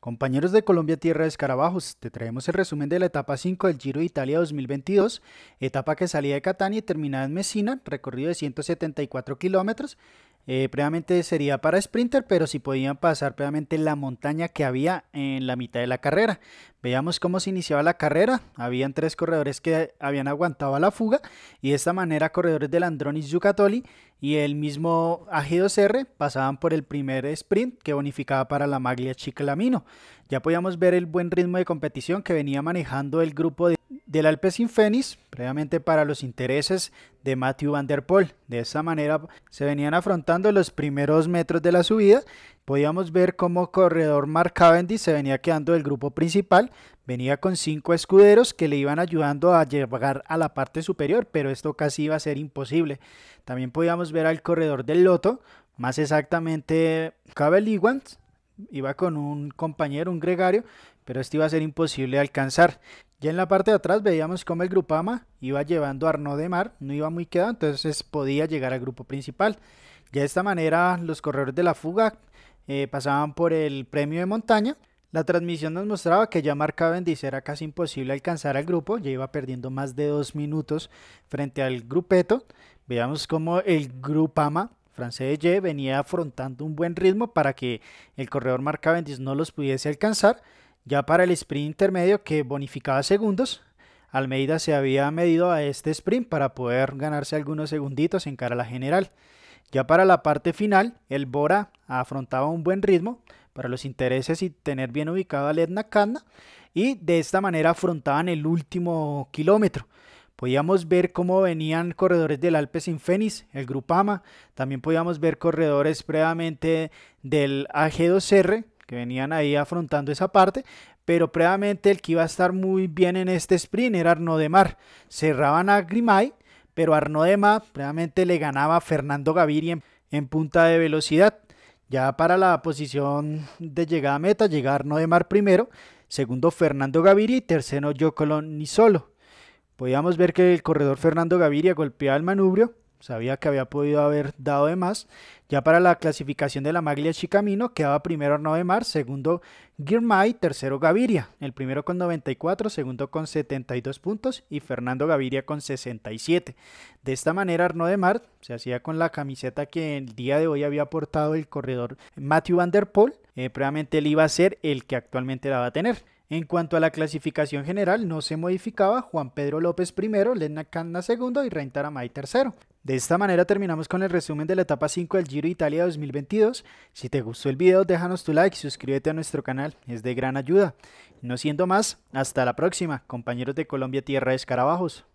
Compañeros de Colombia Tierra de Escarabajos, te traemos el resumen de la etapa 5 del Giro de Italia 2022, etapa que salía de Catania y terminaba en Messina, recorrido de 174 kilómetros, eh, previamente sería para sprinter, pero si podían pasar previamente la montaña que había en la mitad de la carrera. veíamos cómo se iniciaba la carrera. Habían tres corredores que habían aguantado la fuga y de esta manera corredores del Andronis Yucatoli y el mismo AG2R pasaban por el primer sprint que bonificaba para la Maglia Chiclamino. Ya podíamos ver el buen ritmo de competición que venía manejando el grupo de del Alpecin Fénix, previamente para los intereses de Matthew Van Der Poel. De esa manera se venían afrontando los primeros metros de la subida. Podíamos ver cómo corredor Mark Cavendish se venía quedando del grupo principal, venía con cinco escuderos que le iban ayudando a llegar a la parte superior, pero esto casi iba a ser imposible. También podíamos ver al corredor del Loto, más exactamente Cabel Iwans, iba con un compañero, un gregario, pero esto iba a ser imposible de alcanzar. Ya en la parte de atrás veíamos cómo el Grupama iba llevando a Arnaud de Mar, no iba muy quedado, entonces podía llegar al grupo principal. Ya de esta manera los corredores de la fuga eh, pasaban por el premio de montaña. La transmisión nos mostraba que ya Marcabendis era casi imposible alcanzar al grupo, ya iba perdiendo más de dos minutos frente al grupeto. Veíamos cómo el Grupama francés Ye venía afrontando un buen ritmo para que el corredor Marcabendis no los pudiese alcanzar. Ya para el sprint intermedio que bonificaba segundos, Almeida se había medido a este sprint para poder ganarse algunos segunditos en cara a la general. Ya para la parte final, el Bora afrontaba un buen ritmo para los intereses y tener bien ubicado al Edna Kanna y de esta manera afrontaban el último kilómetro. Podíamos ver cómo venían corredores del Alpes Infénis, Fénix, el Grupama, también podíamos ver corredores previamente del AG2R, que venían ahí afrontando esa parte, pero previamente el que iba a estar muy bien en este sprint era Arnaud Demar. Cerraban a Grimay, pero Arnaud Demar previamente le ganaba a Fernando Gaviria en, punta de velocidad. Ya para la posición de llegada a meta, llega Arnaud Demar primero, segundo Fernando Gaviria y tercero Jocolón Solo. Podíamos ver que el corredor Fernando Gaviria golpeaba el manubrio Sabía que había podido haber dado de más. Ya para la clasificación de la Maglia Chicamino quedaba primero Mar, segundo Girmay, tercero Gaviria. El primero con 94, segundo con 72 puntos y Fernando Gaviria con 67. De esta manera Arnaud de Mar se hacía con la camiseta que el día de hoy había portado el corredor Matthew Van Der Poel. Eh, previamente él iba a ser el que actualmente la va a tener. En cuanto a la clasificación general, no se modificaba Juan Pedro López primero, Lena Canna segundo y Reintaramay tercero. De esta manera terminamos con el resumen de la etapa 5 del Giro Italia 2022. Si te gustó el video, déjanos tu like, suscríbete a nuestro canal, es de gran ayuda. No siendo más, hasta la próxima, compañeros de Colombia Tierra de Escarabajos.